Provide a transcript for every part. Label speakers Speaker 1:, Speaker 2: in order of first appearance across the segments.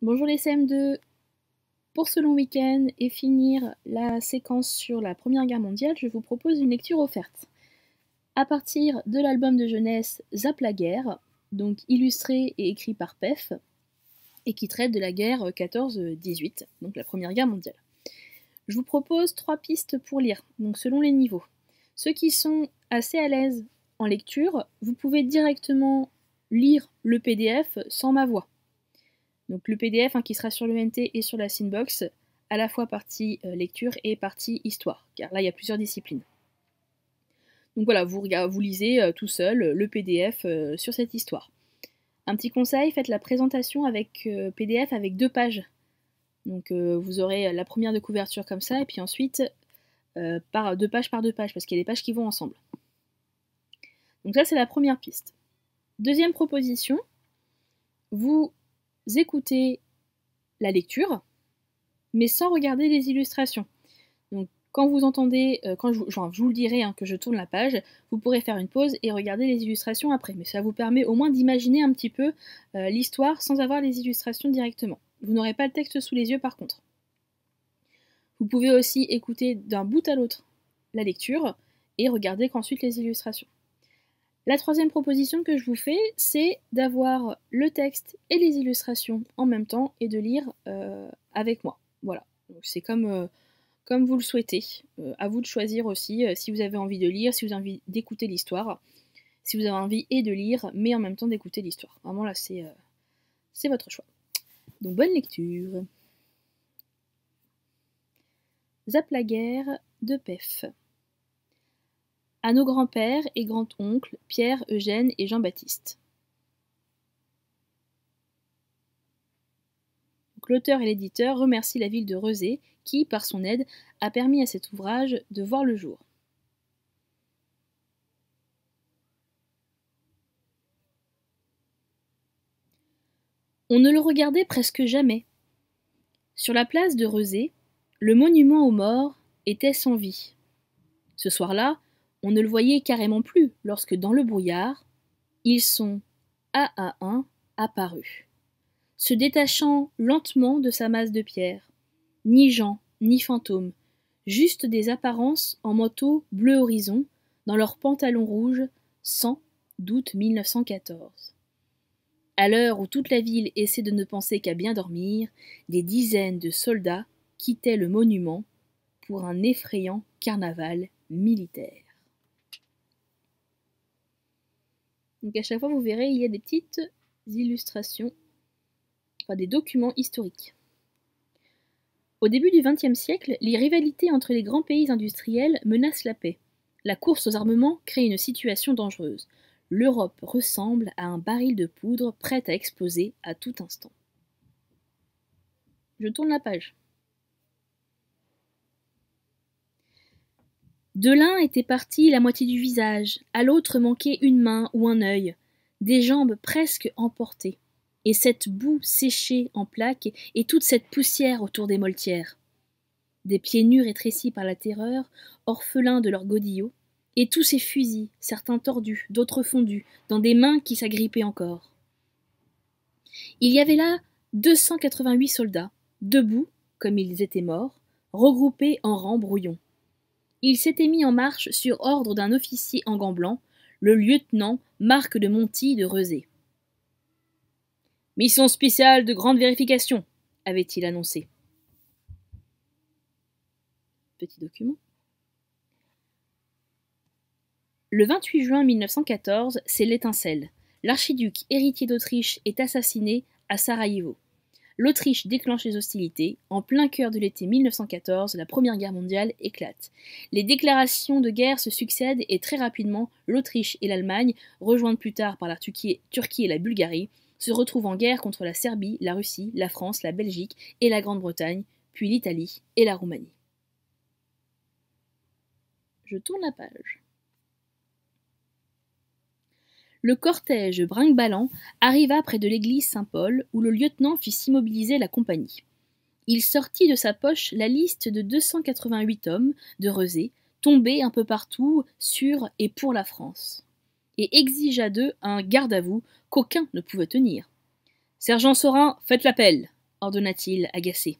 Speaker 1: Bonjour les CM2 Pour ce long week-end et finir la séquence sur la Première Guerre mondiale, je vous propose une lecture offerte. À partir de l'album de jeunesse Zap la guerre, donc illustré et écrit par PEF, et qui traite de la guerre 14-18, donc la Première Guerre mondiale. Je vous propose trois pistes pour lire, donc selon les niveaux. Ceux qui sont assez à l'aise en lecture, vous pouvez directement lire le PDF sans ma voix. Donc le PDF hein, qui sera sur le NT et sur la Synbox, à la fois partie euh, lecture et partie histoire, car là il y a plusieurs disciplines. Donc voilà, vous, vous lisez euh, tout seul euh, le PDF sur cette histoire. Un petit conseil, faites la présentation avec PDF avec deux pages. Donc vous aurez la première de couverture comme ça, et puis ensuite par deux pages par deux pages, parce qu'il y a des pages qui vont ensemble. Donc ça c'est la première piste. Deuxième proposition, vous écouter la lecture, mais sans regarder les illustrations. Donc quand vous entendez, euh, quand je, vous le dirai hein, que je tourne la page, vous pourrez faire une pause et regarder les illustrations après. Mais ça vous permet au moins d'imaginer un petit peu euh, l'histoire sans avoir les illustrations directement. Vous n'aurez pas le texte sous les yeux par contre. Vous pouvez aussi écouter d'un bout à l'autre la lecture et regarder qu'ensuite les illustrations. La troisième proposition que je vous fais, c'est d'avoir le texte et les illustrations en même temps et de lire euh, avec moi. Voilà, c'est comme, euh, comme vous le souhaitez. A euh, à vous de choisir aussi si vous avez envie de lire, si vous avez envie d'écouter l'histoire, si vous avez envie et de lire, mais en même temps d'écouter l'histoire. Vraiment là, c'est c'est votre choix. Donc bonne lecture. Zap la guerre de PEF à nos grands-pères et grands-oncles Pierre, Eugène et Jean-Baptiste. L'auteur et l'éditeur remercient la ville de Rezé qui, par son aide, a permis à cet ouvrage de voir le jour. On ne le regardait presque jamais. Sur la place de Rezé, le monument aux morts était sans vie. Ce soir-là, on ne le voyait carrément plus lorsque, dans le brouillard, ils sont, un à un, apparus, se détachant lentement de sa masse de pierre. Ni gens, ni fantômes, juste des apparences en moto bleu horizon, dans leurs pantalons rouges, sans d'août 1914. À l'heure où toute la ville essaie de ne penser qu'à bien dormir, des dizaines de soldats quittaient le monument pour un effrayant carnaval militaire. Donc à chaque fois, vous verrez, il y a des petites illustrations, enfin des documents historiques. Au début du XXe siècle, les rivalités entre les grands pays industriels menacent la paix. La course aux armements crée une situation dangereuse. L'Europe ressemble à un baril de poudre prêt à exploser à tout instant. Je tourne la page. De l'un était partie la moitié du visage, à l'autre manquait une main ou un œil, des jambes presque emportées, et cette boue séchée en plaques et toute cette poussière autour des moltières. Des pieds nus rétrécis par la terreur, orphelins de leurs godillots, et tous ces fusils, certains tordus, d'autres fondus, dans des mains qui s'agrippaient encore. Il y avait là 288 soldats, debout, comme ils étaient morts, regroupés en rangs brouillons il s'était mis en marche sur ordre d'un officier en gants blancs, le lieutenant Marc de Monty de Rezé. Mission spéciale de grande vérification, avait-il annoncé. Petit document. Le 28 juin 1914, c'est l'étincelle. L'archiduc héritier d'Autriche est assassiné à Sarajevo l'Autriche déclenche les hostilités. En plein cœur de l'été 1914, la Première Guerre mondiale éclate. Les déclarations de guerre se succèdent et très rapidement, l'Autriche et l'Allemagne, rejointes plus tard par la Turquie et la Bulgarie, se retrouvent en guerre contre la Serbie, la Russie, la France, la Belgique et la Grande-Bretagne, puis l'Italie et la Roumanie. Je tourne la page le cortège brinque-ballant arriva près de l'église Saint-Paul, où le lieutenant fit s'immobiliser la compagnie. Il sortit de sa poche la liste de 288 hommes de Rezé, tombés un peu partout sur et pour la France, et exigea d'eux un garde à vous qu'aucun ne pouvait tenir. Sergent Saurin, faites l'appel ordonna-t-il, agacé.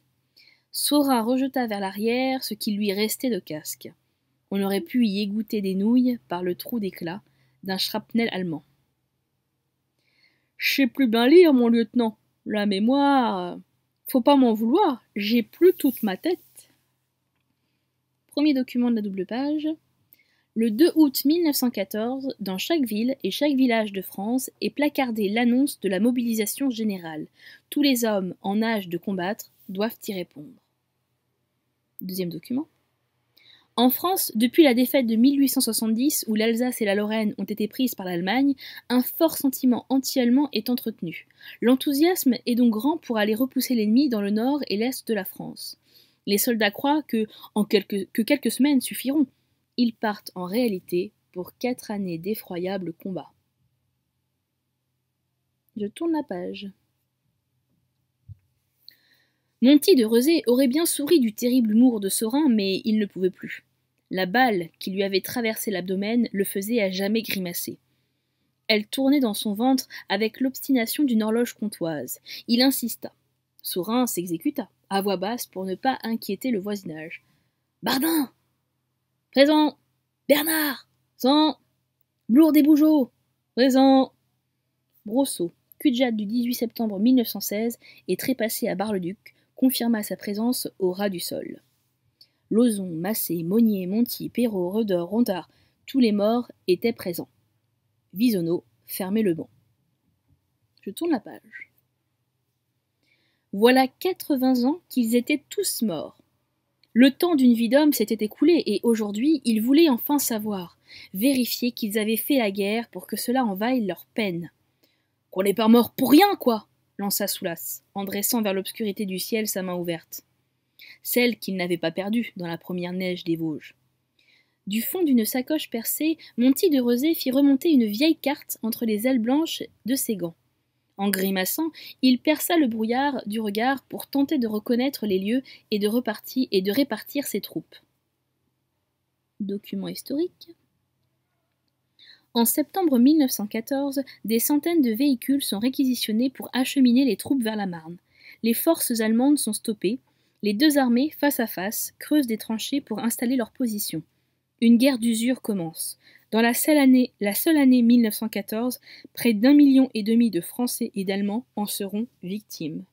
Speaker 1: Saurin rejeta vers l'arrière ce qui lui restait de casque. On aurait pu y égouter des nouilles par le trou d'éclat d'un shrapnel allemand. Je sais plus bien lire, mon lieutenant. La mémoire. Euh, faut pas m'en vouloir, j'ai plus toute ma tête. Premier document de la double page. Le 2 août 1914, dans chaque ville et chaque village de France est placardée l'annonce de la mobilisation générale. Tous les hommes en âge de combattre doivent y répondre. Deuxième document. En France, depuis la défaite de 1870 où l'Alsace et la Lorraine ont été prises par l'Allemagne, un fort sentiment anti-allemand est entretenu. L'enthousiasme est donc grand pour aller repousser l'ennemi dans le nord et l'est de la France. Les soldats croient que, en quelques, que quelques semaines suffiront. Ils partent en réalité pour quatre années d'effroyables combats. Je tourne la page. Monty de Rezé aurait bien souri du terrible humour de Sorin, mais il ne pouvait plus. La balle qui lui avait traversé l'abdomen le faisait à jamais grimacer. Elle tournait dans son ventre avec l'obstination d'une horloge comtoise. Il insista. Sourin s'exécuta, à voix basse pour ne pas inquiéter le voisinage. Bardin Présent Bernard Sans !»« Blour des Bougeaux Présent Brosseau, jatte du 18 septembre 1916 et trépassé à Bar-le-Duc, confirma sa présence au ras du sol. Lozon, Massé, Monnier, Monty, Perrault, Redor, Rondard, tous les morts étaient présents. Visonneau fermait le banc. Je tourne la page. Voilà quatre-vingts ans qu'ils étaient tous morts. Le temps d'une vie d'homme s'était écoulé et aujourd'hui ils voulaient enfin savoir, vérifier qu'ils avaient fait la guerre pour que cela en vaille leur peine. Qu'on n'est pas mort pour rien, quoi lança Soulas, en dressant vers l'obscurité du ciel sa main ouverte celle qu'il n'avait pas perdue dans la première neige des Vosges. Du fond d'une sacoche percée, Monty de Rosé fit remonter une vieille carte entre les ailes blanches de ses gants. En grimaçant, il perça le brouillard du regard pour tenter de reconnaître les lieux et de, repartir, et de répartir ses troupes. Document historique. En septembre 1914, des centaines de véhicules sont réquisitionnés pour acheminer les troupes vers la Marne. Les forces allemandes sont stoppées, les deux armées, face à face, creusent des tranchées pour installer leurs positions. Une guerre d'usure commence. Dans la seule année, la seule année 1914, près d'un million et demi de Français et d'Allemands en seront victimes.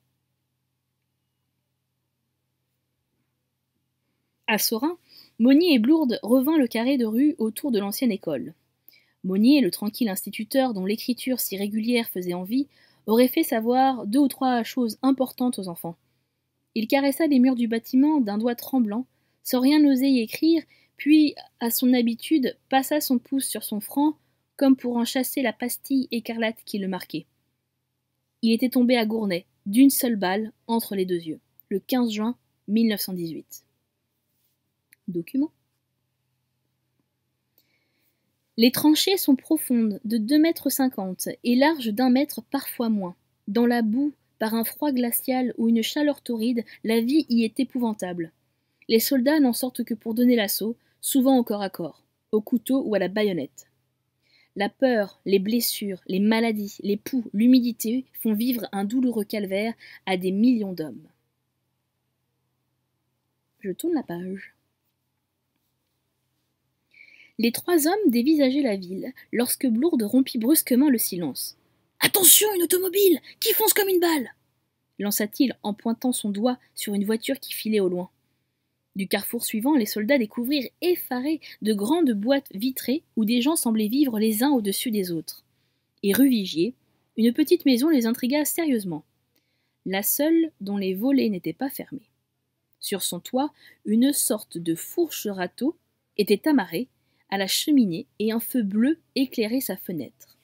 Speaker 1: À Sorin, Monnier et Blourde revint le carré de rue autour de l'ancienne école. Monnier, le tranquille instituteur dont l'écriture si régulière faisait envie, aurait fait savoir deux ou trois choses importantes aux enfants. Il caressa les murs du bâtiment d'un doigt tremblant, sans rien oser y écrire, puis, à son habitude, passa son pouce sur son front, comme pour en chasser la pastille écarlate qui le marquait. Il était tombé à Gournay, d'une seule balle, entre les deux yeux, le 15 juin 1918. Document. Les tranchées sont profondes, de 2,50 mètres et larges d'un mètre parfois moins. Dans la boue, par un froid glacial ou une chaleur torride, la vie y est épouvantable. Les soldats n'en sortent que pour donner l'assaut, souvent au corps à corps, au couteau ou à la baïonnette. La peur, les blessures, les maladies, les poux, l'humidité font vivre un douloureux calvaire à des millions d'hommes. Je tourne la page. Les trois hommes dévisageaient la ville lorsque Blourde rompit brusquement le silence. Attention, une automobile Qui fonce comme une balle lança-t-il en pointant son doigt sur une voiture qui filait au loin. Du carrefour suivant, les soldats découvrirent effarés de grandes boîtes vitrées où des gens semblaient vivre les uns au-dessus des autres. Et rue Vigier, une petite maison les intrigua sérieusement. La seule dont les volets n'étaient pas fermés. Sur son toit, une sorte de fourche râteau était amarrée à la cheminée et un feu bleu éclairait sa fenêtre.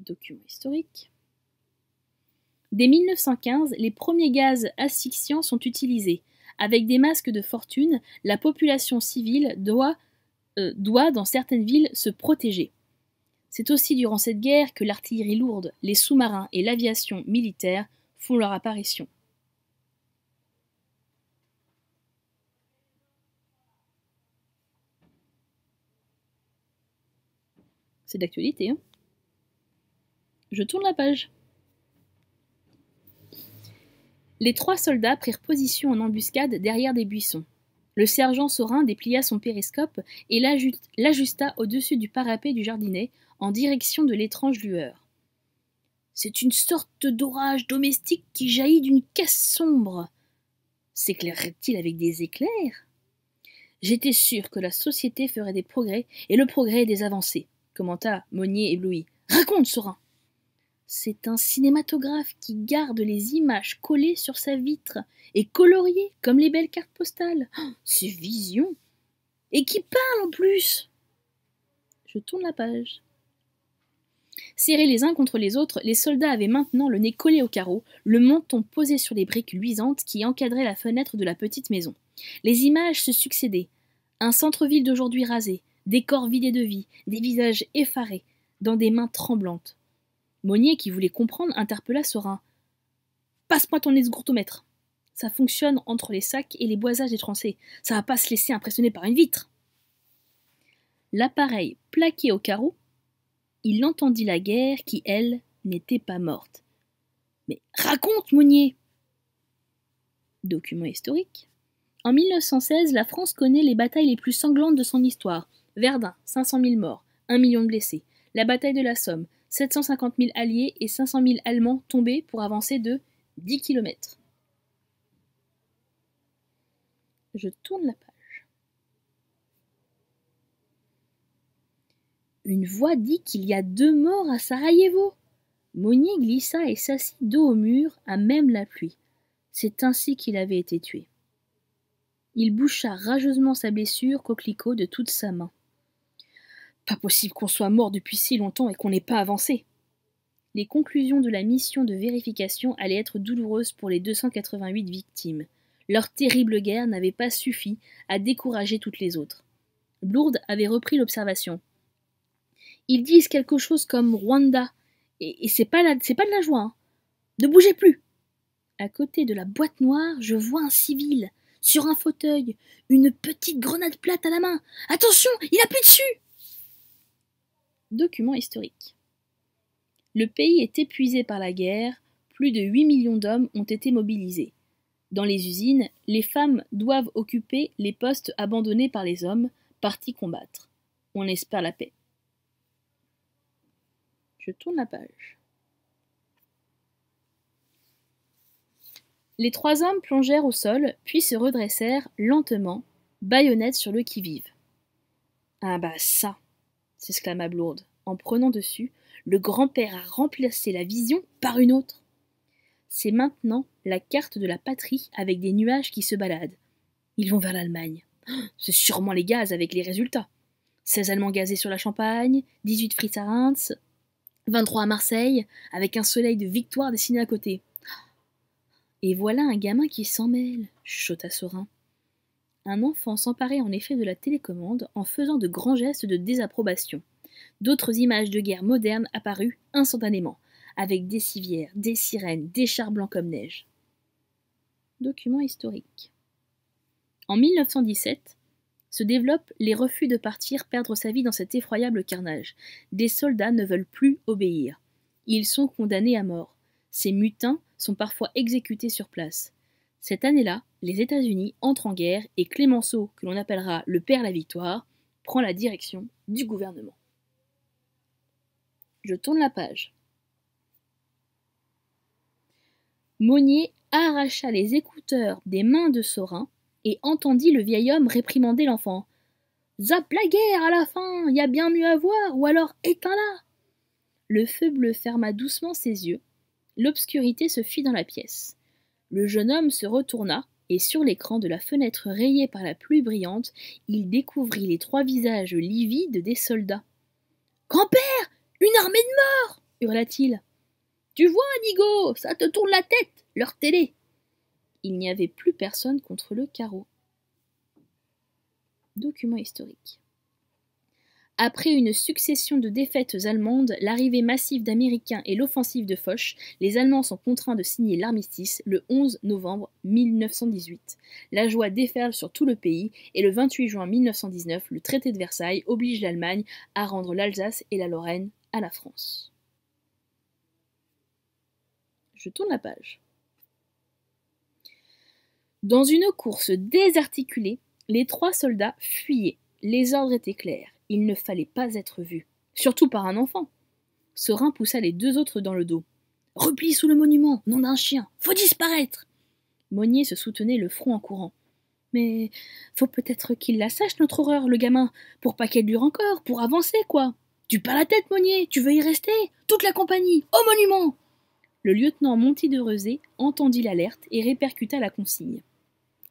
Speaker 1: Document historique. Dès 1915, les premiers gaz asphyxiants sont utilisés. Avec des masques de fortune, la population civile doit, euh, doit dans certaines villes, se protéger. C'est aussi durant cette guerre que l'artillerie lourde, les sous-marins et l'aviation militaire font leur apparition. C'est d'actualité. Hein Je tourne la page. Les trois soldats prirent position en embuscade derrière des buissons. Le sergent Sorin déplia son périscope et l'ajusta au-dessus du parapet du jardinet, en direction de l'étrange lueur. C'est une sorte d'orage domestique qui jaillit d'une caisse sombre. S'éclairerait-il avec des éclairs J'étais sûr que la société ferait des progrès, et le progrès des avancées, commenta Monnier ébloui. Raconte, Sorin !» C'est un cinématographe qui garde les images collées sur sa vitre et coloriées comme les belles cartes postales. Oh, c'est vision Et qui parle en plus Je tourne la page. Serrés les uns contre les autres, les soldats avaient maintenant le nez collé au carreau, le menton posé sur les briques luisantes qui encadraient la fenêtre de la petite maison. Les images se succédaient. Un centre-ville d'aujourd'hui rasé, des corps vidés de vie, des visages effarés, dans des mains tremblantes. Monnier, qui voulait comprendre, interpella Sorin. Passe-moi ton esgourtomètre. Ça fonctionne entre les sacs et les boisages des Français. Ça va pas se laisser impressionner par une vitre. L'appareil plaqué au carreau, il entendit la guerre qui, elle, n'était pas morte. Mais raconte, Monnier Document historique. En 1916, la France connaît les batailles les plus sanglantes de son histoire. Verdun, 500 000 morts, 1 million de blessés. La bataille de la Somme, 750 000 alliés et 500 000 Allemands tombés pour avancer de 10 km. Je tourne la page. Une voix dit qu'il y a deux morts à Sarajevo. Monier glissa et s'assit dos au mur, à même la pluie. C'est ainsi qu'il avait été tué. Il boucha rageusement sa blessure coquelicot de toute sa main pas possible qu'on soit mort depuis si longtemps et qu'on n'ait pas avancé. Les conclusions de la mission de vérification allaient être douloureuses pour les 288 victimes. Leur terrible guerre n'avait pas suffi à décourager toutes les autres. Blourde avait repris l'observation. Ils disent quelque chose comme Rwanda, et, c'est pas, pas de la joie. Hein. Ne bougez plus À côté de la boîte noire, je vois un civil, sur un fauteuil, une petite grenade plate à la main. Attention, il appuie dessus Document historique. Le pays est épuisé par la guerre, plus de 8 millions d'hommes ont été mobilisés. Dans les usines, les femmes doivent occuper les postes abandonnés par les hommes, partis combattre. On espère la paix. Je tourne la page. Les trois hommes plongèrent au sol, puis se redressèrent lentement, baïonnettes sur le qui-vive. Ah bah ça s'exclama Blourde. En prenant dessus, le grand-père a remplacé la vision par une autre. C'est maintenant la carte de la patrie avec des nuages qui se baladent. Ils vont vers l'Allemagne. Oh, c'est sûrement les gaz avec les résultats. 16 Allemands gazés sur la Champagne, 18 Fritz à Reims, 23 à Marseille, avec un soleil de victoire dessiné à côté. Et voilà un gamin qui s'en mêle, chota Sorin. Un enfant s'emparait en effet de la télécommande en faisant de grands gestes de désapprobation. D'autres images de guerre moderne apparurent instantanément, avec des civières, des sirènes, des chars blancs comme neige. Document historique. En 1917, se développent les refus de partir perdre sa vie dans cet effroyable carnage. Des soldats ne veulent plus obéir. Ils sont condamnés à mort. Ces mutins sont parfois exécutés sur place. Cette année-là, les États-Unis entrent en guerre et Clémenceau, que l'on appellera le père la victoire, prend la direction du gouvernement. Je tourne la page. Monnier arracha les écouteurs des mains de Sorin et entendit le vieil homme réprimander l'enfant. "Zap la guerre à la fin, y a bien mieux à voir, ou alors éteins-la Le feu bleu ferma doucement ses yeux. L'obscurité se fit dans la pièce. Le jeune homme se retourna, et sur l'écran de la fenêtre rayée par la pluie brillante, il découvrit les trois visages livides des soldats. Grand-père Une armée de morts hurla-t-il. Tu vois, Nigo, ça te tourne la tête, leur télé Il n'y avait plus personne contre le carreau. Document historique. Après une succession de défaites allemandes, l'arrivée massive d'Américains et l'offensive de Foch, les Allemands sont contraints de signer l'armistice le 11 novembre 1918. La joie déferle sur tout le pays et le 28 juin 1919, le traité de Versailles oblige l'Allemagne à rendre l'Alsace et la Lorraine à la France. Je tourne la page. Dans une course désarticulée, les trois soldats fuyaient. Les ordres étaient clairs. Il ne fallait pas être vu, surtout par un enfant. Serein poussa les deux autres dans le dos. Replie sous le monument, nom d'un chien, faut disparaître Monnier se soutenait le front en courant. Mais faut peut-être qu'il la sache, notre horreur, le gamin, pour pas qu'elle dure encore, pour avancer, quoi. Tu pars la tête, Monnier, tu veux y rester Toute la compagnie, au monument Le lieutenant Monty de Rezé entendit l'alerte et répercuta la consigne.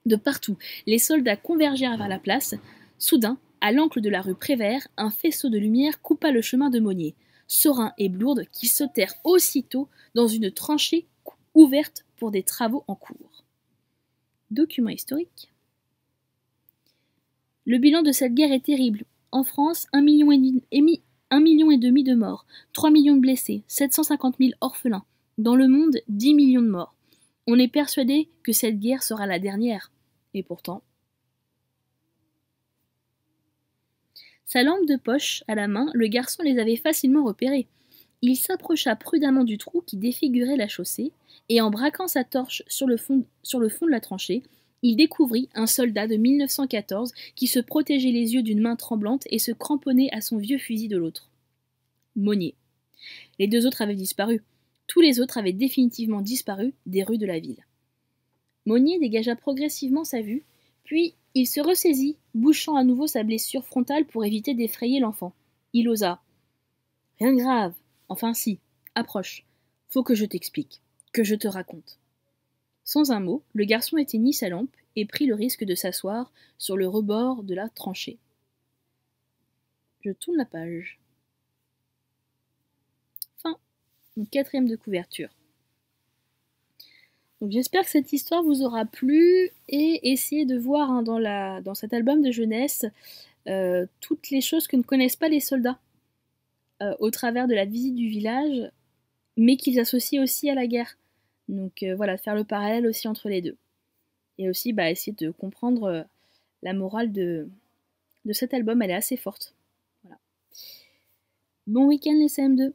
Speaker 1: De partout, les soldats convergèrent vers la place. Soudain, à l'angle de la rue Prévert, un faisceau de lumière coupa le chemin de Monnier, serein et Blourde qui sautèrent aussitôt dans une tranchée ouverte pour des travaux en cours. Document historique. Le bilan de cette guerre est terrible. En France, un million, et demi de morts, 3 millions de blessés, 750 000 orphelins. Dans le monde, 10 millions de morts. On est persuadé que cette guerre sera la dernière. Et pourtant, Sa lampe de poche à la main, le garçon les avait facilement repérés. Il s'approcha prudemment du trou qui défigurait la chaussée, et en braquant sa torche sur le fond, de la tranchée, il découvrit un soldat de 1914 qui se protégeait les yeux d'une main tremblante et se cramponnait à son vieux fusil de l'autre. Monnier. Les deux autres avaient disparu. Tous les autres avaient définitivement disparu des rues de la ville. Monnier dégagea progressivement sa vue, puis il se ressaisit, bouchant à nouveau sa blessure frontale pour éviter d'effrayer l'enfant. Il osa. Rien de grave. Enfin si. Approche. Faut que je t'explique. Que je te raconte. Sans un mot, le garçon éteignit sa lampe et prit le risque de s'asseoir sur le rebord de la tranchée. Je tourne la page. Fin. quatrième de couverture j'espère que cette histoire vous aura plu et essayez de voir hein, dans, la, dans cet album de jeunesse euh, toutes les choses que ne connaissent pas les soldats euh, au travers de la visite du village, mais qu'ils associent aussi à la guerre. Donc euh, voilà, faire le parallèle aussi entre les deux. Et aussi bah, essayer de comprendre la morale de, de cet album, elle est assez forte. Bon week-end les CM2